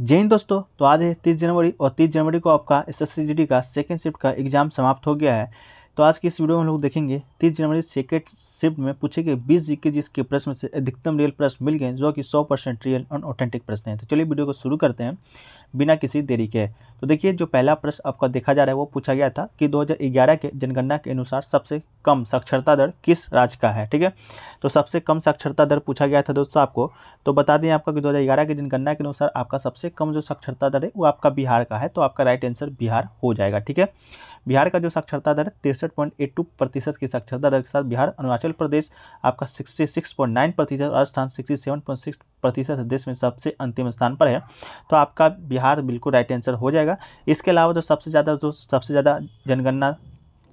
जय हिंद दोस्तों तो आज है तीस जनवरी और तीस जनवरी को आपका एस एस का सेकेंड शिफ्ट का एग्जाम समाप्त हो गया है तो आज की इस वीडियो में हम लोग देखेंगे तीस जनवरी सेकेंड शिफ्ट में पूछे गए बीस जी के जिसके प्रश्न से अधिकतम रियल प्रश्न मिल गए जो कि सौ परसेंट रियल और ऑथेंटिक प्रश्न हैं तो चलिए वीडियो को शुरू करते हैं बिना किसी देरी के तो देखिए जो पहला प्रश्न आपका देखा जा रहा है वो पूछा गया था कि दो के जनगणना के अनुसार सबसे कम साक्षरता दर किस राज्य का है ठीक है तो सबसे कम साक्षरता दर पूछा गया था दोस्तों आपको तो बता दें आपका कि दो के जनगणना के अनुसार आपका सबसे कम जो साक्षरता दर है वो आपका बिहार का है तो आपका राइट आंसर बिहार हो जाएगा ठीक है बिहार का जो साक्षरता दर है तिरसठ पॉइंट एट टू प्रतिशत की साक्षरता दर के साथ बिहार अरुणाचल प्रदेश आपका सिक्सटी सिक्स पॉइंट नाइन प्रतिशत Rajasthan sixty seven point six प्रतिशत देश में सबसे अंतिम स्थान पर है तो आपका बिहार बिल्कुल राइट आंसर हो जाएगा इसके अलावा जो सबसे ज़्यादा जो सबसे ज़्यादा जनगणना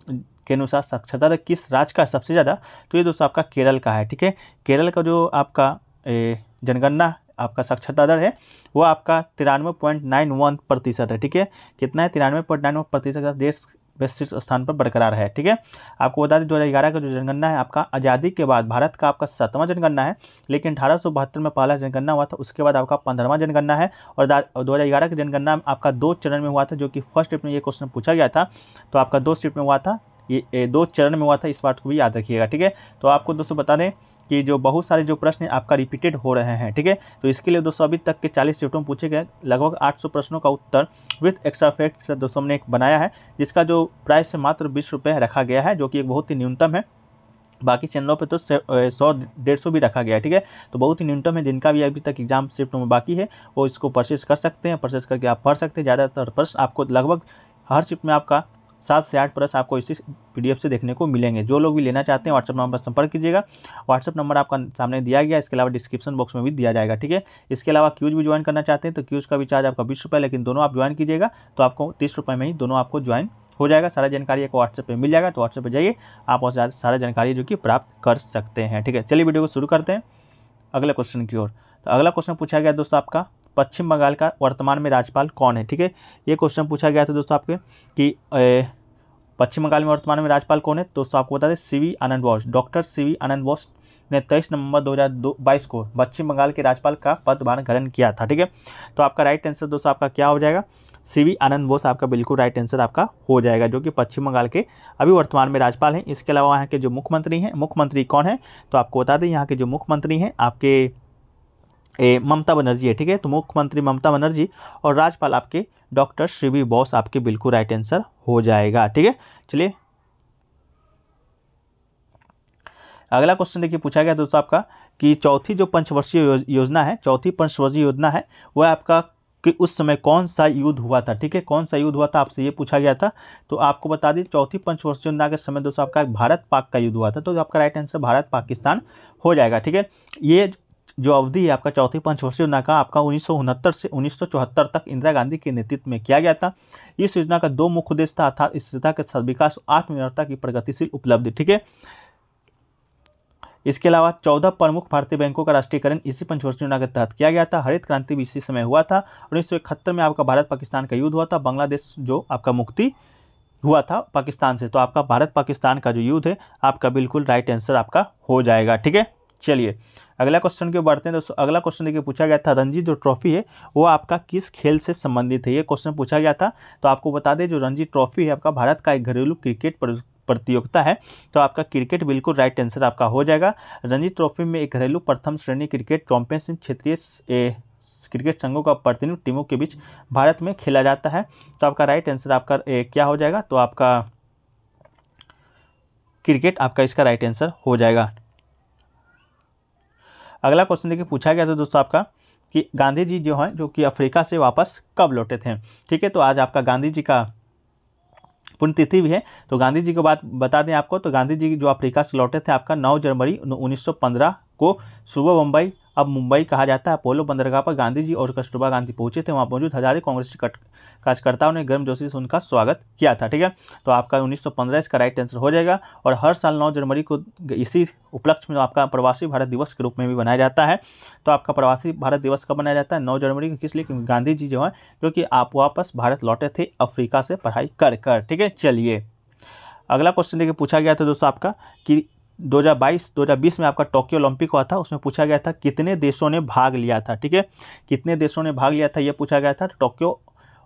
के अनुसार साक्षरता दर किस राज्य का सबसे ज़्यादा तो ये दोस्तों आपका केरल का है ठीक है केरल का जो आपका जनगणना आपका साक्षरता दर है वो आपका तिरानवे पॉइंट नाइन वन प्रतिशत है ठीक है कितना है तिरानवे पॉइंट नाइन वन प्रतिशत देश शीर्ष स्थान पर बरकरार है ठीक है आपको बता दें दो का जो जनगणना है आपका आज़ादी के बाद भारत का आपका सातवां जनगणना है लेकिन अठारह में पहला जनगणना हुआ था उसके बाद आपका पंद्रहवा जनगणना है और दो हज़ार की जनगणना आपका दो चरण में हुआ था जो कि फर्स्ट स्टेप में ये क्वेश्चन पूछा गया था तो आपका दो स्टेप में हुआ था ये दो चरण में हुआ था इस बात को भी याद रखिएगा ठीक है तो आपको दोस्तों बता दें कि जो बहुत सारे जो प्रश्न आपका रिपीटेड हो रहे हैं ठीक है तो इसके लिए दोस्तों अभी तक के चालीस शिफ्टों में पूछे गए लगभग आठ प्रश्नों का उत्तर विथ एक्स्ट्रा फैक्ट दोस्तों हमने एक बनाया है जिसका जो प्राइस मात्र बीस रुपये रखा गया है जो कि एक बहुत ही न्यूनतम है बाकी चैनलों पे तो सौ डेढ़ सौ भी रखा गया है ठीक है तो बहुत ही न्यूनतम है जिनका भी अभी तक एग्जाम शिफ्ट में बाकी है वो इसको परचेस कर सकते हैं परचेस करके आप पढ़ सकते हैं ज़्यादातर प्रश्न आपको लगभग हर शिफ्ट में आपका सात से आठ प्लस आपको इसी पीडीएफ से देखने को मिलेंगे जो लोग भी लेना चाहते हैं व्हाट्सअप नंबर पर संपर्क कीजिएगा व्हाट्सअप नंबर आपका सामने दिया गया इसके अलावा डिस्क्रिप्शन बॉक्स में भी दिया जाएगा ठीक है इसके अलावा क्यूज भी ज्वाइन करना चाहते हैं तो क्यूज का भी चार्ज आपका बीस रुपये लेकिन दोनों आप ज्वाइन कीजिएगा तो आपको तीस रुपये में ही दोनों आपको ज्वाइन हो जाएगा सारा जानकारी आपको व्हाट्सएप पर मिल जाएगा तो व्हाट्सएप पर जाइए आप और सारा जानकारी जो कि प्राप्त कर सकते हैं ठीक है चलिए वीडियो को शुरू करते हैं अगला क्वेश्चन की ओर तो अगला क्वेश्चन पूछा गया दोस्तों आपका पश्चिम बंगाल का वर्तमान में राज्यपाल कौन है ठीक है ये क्वेश्चन पूछा गया था दोस्तों आपके कि पश्चिम बंगाल में वर्तमान में राज्यपाल कौन है दोस्तों आपको बता दें C V Anand Bose doctor C V Anand Bose ने तेईस नवंबर दो हज़ार दो बाईस को पश्चिम बंगाल के राज्यपाल का पदभार ग्रहण किया था ठीक है तो आपका राइट आंसर दोस्तों आपका क्या हो जाएगा सी वी आनंद बोस आपका बिल्कुल राइट आंसर आपका हो जाएगा जो कि पश्चिम बंगाल के अभी वर्तमान में राज्यपाल हैं इसके अलावा यहाँ के जो मुख्यमंत्री हैं मुख्यमंत्री कौन है तो आपको बता दें यहाँ के जो मुख्यमंत्री हैं आपके ए ममता बनर्जी है ठीक है तो मुख्यमंत्री ममता बनर्जी और राज्यपाल आपके डॉक्टर श्री वी बॉस आपके बिल्कुल राइट आंसर हो जाएगा ठीक है चलिए अगला क्वेश्चन देखिए पूछा गया दोस्तों आपका कि चौथी जो पंचवर्षीय योजना है चौथी पंचवर्षीय योजना है वह आपका कि उस समय कौन सा युद्ध हुआ था ठीक है कौन सा युद्ध हुआ था आपसे ये पूछा गया था तो आपको बता दें चौथी पंचवर्षीय योजना के समय दोस्तों आपका भारत पाक का युद्ध हुआ था तो आपका राइट आंसर भारत पाकिस्तान हो जाएगा ठीक है ये जो अवधि है आपका चौथी पंचवर्षीय योजना का आपका उन्नीस से उन्नीस तक इंदिरा गांधी के नेतृत्व में किया गया था इस योजना का दो मुख्य उद्देश्य था अर्थात स्थिरता के के विकास आत्मनिर्भरता की प्रगतिशील उपलब्धि ठीक है इसके अलावा चौदह प्रमुख भारतीय बैंकों का राष्ट्रीयकरण इसी पंचवर्षीय योजना के तहत किया गया था हरित क्रांति भी इसी समय हुआ था उन्नीस में आपका भारत पाकिस्तान का युद्ध हुआ था बांग्लादेश जो आपका मुक्ति हुआ था पाकिस्तान से तो आपका भारत पाकिस्तान का जो युद्ध है आपका बिल्कुल राइट आंसर आपका हो जाएगा ठीक है चलिए अगला क्वेश्चन के बढ़ते हैं दोस्तों अगला क्वेश्चन देखिए पूछा गया था रणजी जो ट्रॉफी है वो आपका किस खेल से संबंधित है ये क्वेश्चन पूछा गया था तो आपको बता दें जो रणजी ट्रॉफी है आपका भारत का एक घरेलू क्रिकेट प्रतियोगिता है तो आपका क्रिकेट बिल्कुल राइट आंसर आपका हो जाएगा रणजी ट्रॉफी में एक घरेलू प्रथम श्रेणी क्रिकेट चैंपियनशिप क्षेत्रीय क्रिकेट संघों का प्रतिनिधि टीमों के बीच भारत में खेला जाता है तो आपका राइट आंसर आपका क्या हो जाएगा तो आपका क्रिकेट आपका इसका राइट आंसर हो जाएगा अगला क्वेश्चन देखिए पूछा गया था दोस्तों आपका कि गांधी जी जो हैं जो कि अफ्रीका से वापस कब लौटे थे ठीक है तो आज आपका गांधी जी का पुण्यतिथि भी है तो गांधी जी को बात बता दें आपको तो गांधी जी जो अफ्रीका से लौटे थे आपका 9 जनवरी 1915 को सुबह मुंबई अब मुंबई कहा जाता है अपोलो बंदरगाह पर गांधी जी और कस्तूरबा गांधी पहुंचे थे वहाँ मौजूद हजारों कांग्रेस कार्यकर्ताओं ने गर्म जोशी से उनका स्वागत किया था ठीक है तो आपका 1915 इसका राइट आंसर हो जाएगा और हर साल 9 जनवरी को इसी उपलक्ष्य में आपका प्रवासी भारत दिवस के रूप में भी मनाया जाता है तो आपका प्रवासी भारत दिवस कब मनाया जाता है नौ जनवरी को किस लिए गांधी जी जो है जो कि आप वापस भारत लौटे थे अफ्रीका से पढ़ाई कर कर ठीक है चलिए अगला क्वेश्चन देखिए पूछा गया था दोस्तों आपका कि 2022 2020 में आपका टोक्यो ओलंपिक हुआ था उसमें पूछा गया था कितने देशों ने भाग लिया था ठीक है कितने देशों ने भाग लिया था यह पूछा गया था टोक्यो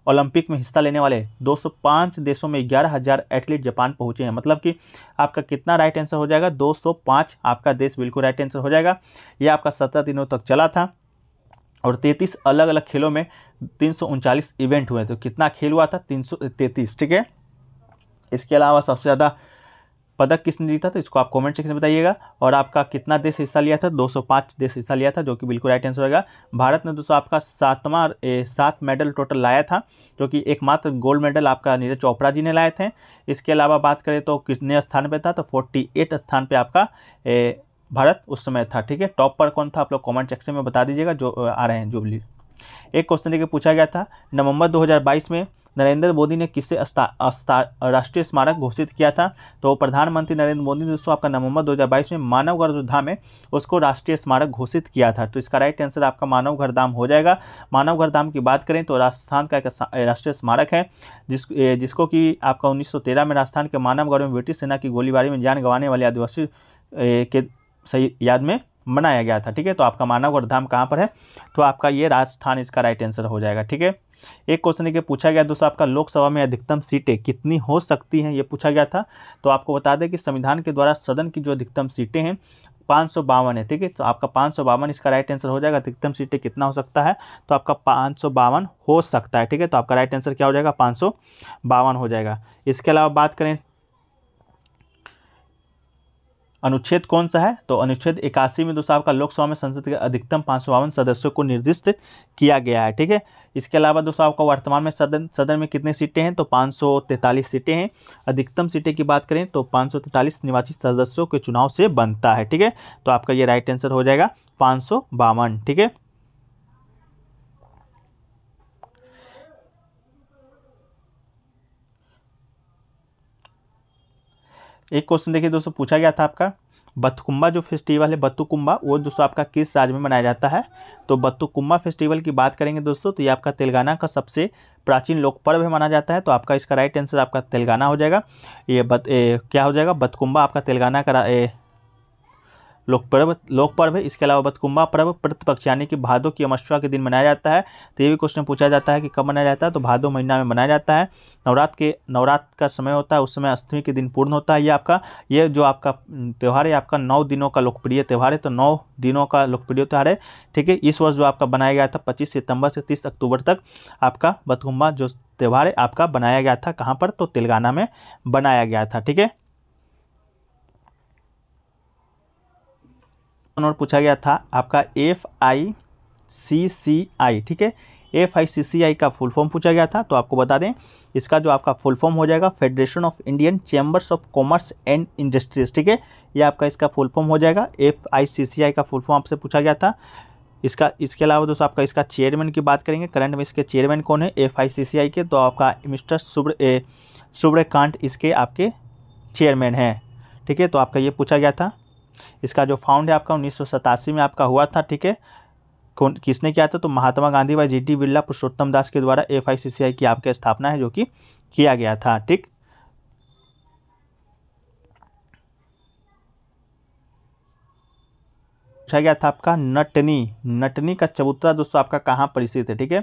ओलंपिक में हिस्सा लेने वाले 205 देशों में ग्यारह हज़ार एथलीट जापान पहुंचे हैं मतलब कि आपका कितना राइट आंसर हो जाएगा 205 आपका देश बिल्कुल राइट आंसर हो जाएगा यह आपका सत्रह दिनों तक चला था और तैंतीस अलग अलग खेलों में तीन इवेंट हुए तो कितना खेल हुआ था तीन ठीक है इसके अलावा सबसे ज़्यादा पदक किसने जीता था तो इसको आप कमेंट सेक्शन में बताइएगा और आपका कितना देश हिस्सा लिया था 205 देश हिस्सा लिया था जो कि बिल्कुल राइट आंसर होगा भारत ने दोस्तों आपका सातवां सात मेडल टोटल लाया था जो कि एकमात्र गोल्ड मेडल आपका नीरज चोपड़ा जी ने लाए थे इसके अलावा बात करें तो कितने स्थान पर था तो फोर्टी स्थान पर आपका ए, भारत उस समय था ठीक है टॉप पर कौन था आप लोग कॉमेंट सेक्शन में बता दीजिएगा जो आ रहे हैं जुबली एक क्वेश्चन देखिए पूछा गया था नवंबर 2022 में नरेंद्र मोदी ने किसे राष्ट्रीय स्मारक घोषित किया था तो प्रधानमंत्री नरेंद्र मोदी ने दोस्तों आपका नवंबर 2022 में मानवगढ़ योद्धा में उसको राष्ट्रीय स्मारक घोषित किया था तो इसका राइट आंसर आपका मानवगढ़ धाम हो जाएगा मानवगढ़ धाम की बात करें तो राजस्थान का एक राष्ट्रीय स्मारक है जिस जिसको कि आपका उन्नीस में राजस्थान के मानवगढ़ में ब्रिटिश सेना की गोलीबारी में जान गंवाने वाले आदिवासी के सही याद में मनाया गया था ठीक है तो आपका मानवगढ़ धाम कहाँ पर है तो आपका ये राजस्थान इसका राइट आंसर हो जाएगा ठीक है एक क्वेश्चन देखिए पूछा गया दोस्तों आपका लोकसभा में अधिकतम सीटें कितनी हो सकती हैं ये पूछा गया था तो आपको बता दें कि संविधान के द्वारा सदन की जो अधिकतम सीटें हैं पाँच सौ बावन है ठीक है तो आपका पाँच सौ बावन इसका राइट आंसर हो जाएगा अधिकतम सीटें कितना हो सकता है तो आपका पाँच सौ बावन हो सकता है ठीक है तो आपका राइट आंसर क्या हो जाएगा पाँच सौ बावन हो जाएगा इसके अलावा बात करें अनुच्छेद कौन सा है तो अनुच्छेद इक्यासी में दोस्तों आपका लोकसभा में संसद के अधिकतम पाँच सदस्यों को निर्दिष्ट किया गया है ठीक है इसके अलावा दोस्तों आपका वर्तमान में सदन सदन में कितने सीटें हैं तो पाँच सीटें हैं अधिकतम सीटें की बात करें तो पाँच निर्वाचित सदस्यों के चुनाव से बनता है ठीक है तो आपका ये राइट आंसर हो जाएगा पाँच ठीक है एक क्वेश्चन देखिए दोस्तों पूछा गया था आपका बथुकुम्बा जो फेस्टिवल है बत्तुकुम्बा वो दोस्तों आपका किस राज्य में मनाया जाता है तो बत्तुकुम्बा फेस्टिवल की बात करेंगे दोस्तों तो ये आपका तेलंगाना का सबसे प्राचीन लोक पर्व है माना जाता है तो आपका इसका राइट आंसर आपका तेलंगाना हो जाएगा ये बत ए, क्या हो जाएगा बतकुम्बा आपका तेलंगाना का लोक पर्व लोक पर्व है इसके अलावा बतकुम्बा पर्व प्रतिपक्ष यानी कि भादो की अमावस्या के दिन मनाया जाता है तो ये भी क्वेश्चन पूछा जाता है कि कब मनाया जाता है तो भादो महीना में मनाया जाता है नवरात्र के नवरात्र का समय होता है उस समय अष्टमी के दिन पूर्ण होता है ये आपका ये जो आपका त्यौहार है आपका नौ दिनों का लोकप्रिय त्यौहार है तो नौ दिनों का लोकप्रिय त्यौहार है ठीक है इस वर्ष जो आपका बनाया गया था पच्चीस सितंबर से तीस अक्टूबर तक आपका बतकुंभा जो त्यौहार है आपका बनाया गया था कहाँ पर तो तेलंगाना में बनाया गया था ठीक है और पूछा गया था आपका एफ आई सी सी आई ठीक है एफ आई सी सी आई का फुल फॉर्म पूछा गया था तो आपको बता दें इसका जो आपका फुल फॉर्म हो जाएगा federation of Indian chambers of commerce and industries ठीक है ये आपका इसका फुल फॉर्म हो जाएगा एफ आई सी सी आई का फुल फॉर्म आपसे पूछा गया था इसका इसके अलावा दोस्तों आपका इसका चेयरमैन की बात करेंगे करंट में इसके चेयरमैन कौन है एफ आई सी सी आई के तो आपका मिस्टर सुब्र सुब्रकांत इसके आपके चेयरमैन हैं ठीक है तो आपका ये पूछा गया था इसका जो फाउंड है आपका उन्नीस में आपका हुआ था ठीक है कौन किसने किया था तो महात्मा गांधी व जी टी बिरला पुरुषोत्तम दास के द्वारा एफ आई की आपकी स्थापना है जो कि किया गया था ठीक पूछा गया था आपका नटनी नटनी का चबूतरा दोस्तों आपका कहाँ पर स्थित है ठीक है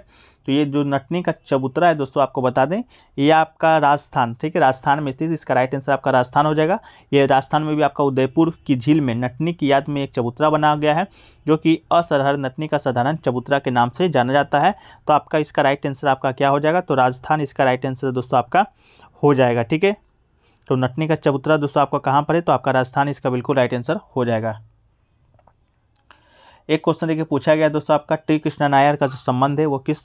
तो ये जो नटनी का चबूतरा है दोस्तों आपको बता दें ये आपका राजस्थान ठीक है राजस्थान में स्थित इसका राइट आंसर आपका राजस्थान हो जाएगा ये राजस्थान में भी आपका उदयपुर की झील में नटनी की याद में एक चबूतरा बना गया है जो कि असाधारण नटनी का साधारण चबूतरा के नाम से जाना जाता है तो आपका इसका राइट आंसर आपका क्या हो जाएगा तो राजस्थान इसका राइट आंसर दोस्तों आपका हो जाएगा ठीक है तो नटनी का चबूतरा दोस्तों आपका कहाँ पर है तो आपका राजस्थान इसका बिल्कुल राइट आंसर हो जाएगा एक क्वेश्चन देखिए पूछा गया दोस्तों आपका टी कृष्णा नायर का जो संबंध है वो किस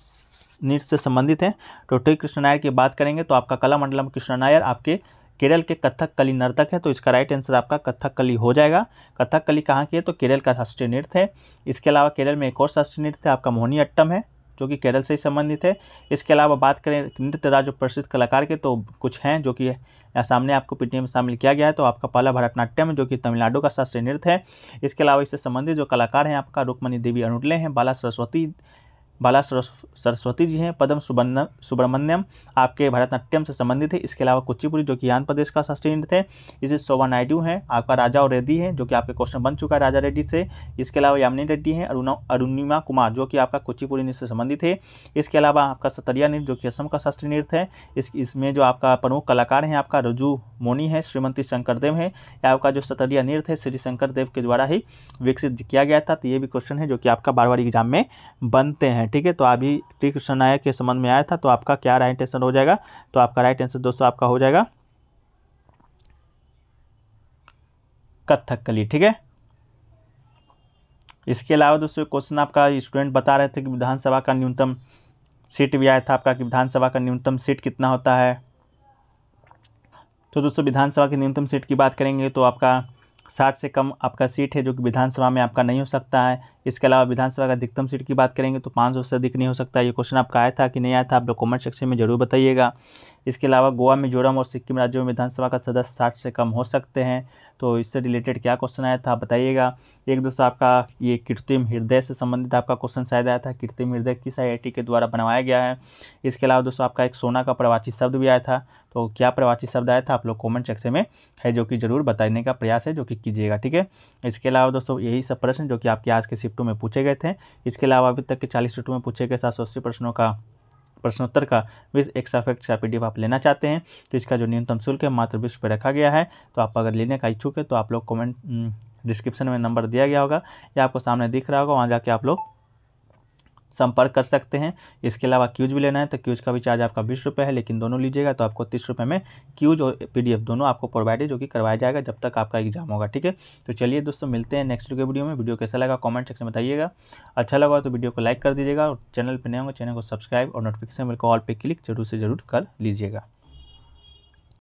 नीट से संबंधित है तो टी कृष्णा नायर की बात करेंगे तो आपका कला मंडलम कृष्णा नायर आपके केरल के कथक कली नर्तक है तो इसका राइट आंसर आपका कथक कली हो जाएगा कथक कली कहाँ की है तो केरल का शास्त्रीय नृत्य है इसके अलावा केरल में एक और शास्त्रीय नृत्य है आपका मोहनी अट्टम है जो कि केरल से ही संबंधित है इसके अलावा बात करें नृत्य राज्य प्रसिद्ध कलाकार के तो कुछ हैं जो कि सामने आपको पीटीएम में शामिल किया गया है तो आपका पहला भरतनाट्यम जो कि तमिलनाडु का शास्त्रीय नृत्य है इसके अलावा इससे संबंधित जो कलाकार हैं आपका रुकमणि देवी अरुणले हैं बाला सरस्वती बाला सरस्वती जी हैं पद्म सुब्रमण्यम आपके भरतनाट्यम से संबंधित है इसके अलावा कुचिपुरी जो कि आंध्र प्रदेश का शास्त्रीय नृत्य है इसे शोभा नायडू हैं आपका राजा और रेड्डी है जो कि आपके क्वेश्चन बन चुका है राजा रेड्डी से इसके अलावा यामिनी रेड्डी हैं अरुणा अरुणिमा कुमार जो कि आपका कुचिपुरी नृत्य से संबंधित है इसके अलावा आपका सतरिया नृत्य जो कि असम का शास्त्रीय नृत्य है इस इसमें जो आपका प्रमुख कलाकार हैं आपका रजू मोनी है श्रीमती शंकरदेव है आपका जो सतरिया नृत्य है श्री शंकरदेव के द्वारा ही विकसित किया गया था तो ये भी क्वेश्चन है जो कि आपका बार बार एग्जाम में बनते हैं ठीक है तो अभी टी कृष्ण नायक के संबंध में आया था तो आपका क्या राइट आंसर हो जाएगा तो आपका राइट आंसर दोस्तों आपका हो जाएगा कथकली ठीक है इसके अलावा दोस्तों क्वेश्चन आपका स्टूडेंट बता रहे थे कि विधानसभा का न्यूनतम सीट भी आया था आपका कि विधानसभा का न्यूनतम सीट कितना होता है तो दोस्तों विधानसभा की न्यूनतम सीट की बात करेंगे तो आपका साठ से कम आपका सीट है जो कि विधानसभा में आपका नहीं हो सकता है इसके अलावा विधानसभा का अधिकतम सीट की बात करेंगे तो पाँच सौ से अधिक नहीं हो सकता ये क्वेश्चन आपका आया था कि नहीं आया था आप लोग कॉमेंट सेक्शन में ज़रूर बताइएगा इसके अलावा गोवा मिजोरम और सिक्किम राज्यों में विधानसभा का सदस्य साठ से कम हो सकते हैं तो इससे रिलेटेड क्या क्वेश्चन आया था आप बताइएगा एक दूसरा आपका ये कृत्रिम हृदय से संबंधित आपका क्वेश्चन शायद आया था कृत्रिम हृदय किस आई के द्वारा बनवाया गया है इसके अलावा दोस्तों आपका एक सोना का प्रवाचित शब्द भी आया था तो क्या प्रवाचित शब्द आया था आप लोग कॉमेंट सेक्शन में है जो कि जरूर बताने का प्रयास है जो कि कीजिएगा ठीक है इसके अलावा दोस्तों यही सब प्रश्न जो कि आपके आज के शिफ्टों में पूछे गए थे इसके अलावा अभी तक के चालीस शिफ्टों में पूछे गए सात प्रश्नों का प्रश्नोत्तर का विज एक्साफेक्ट पी आप लेना चाहते हैं तो इसका जो न्यूनतम शुल्क है मात्र बीस पर रखा गया है तो आप अगर लेने का इच्छुक है तो आप लोग कॉमेंट हम्म, डिस्क्रिप्शन में नंबर दिया गया होगा या आपको सामने दिख रहा होगा वहाँ जाके आप लोग संपर्क कर सकते हैं इसके अलावा क्यूज भी लेना है तो क्यूज का भी चार्ज आपका बीस रुपये है लेकिन दोनों लीजिएगा तो आपको तीस रुपये में क्यूज और पीडीएफ दोनों आपको प्रोवाइड है जो कि करवाया जाएगा जब तक आपका एग्जाम होगा ठीक है तो चलिए दोस्तों मिलते हैं नेक्स्ट के वीडियो में वीडियो कैसा लगा कॉमेंट सेक्शन में बताइएगा अच्छा लगा तो वीडियो को लाइक कर दीजिएगा और चैनल पर नए होंगे चैनल को सब्सक्राइब और नोटिफिकेशन मिलकर ऑल पर क्लिक जरूर से जरूर कर लीजिएगा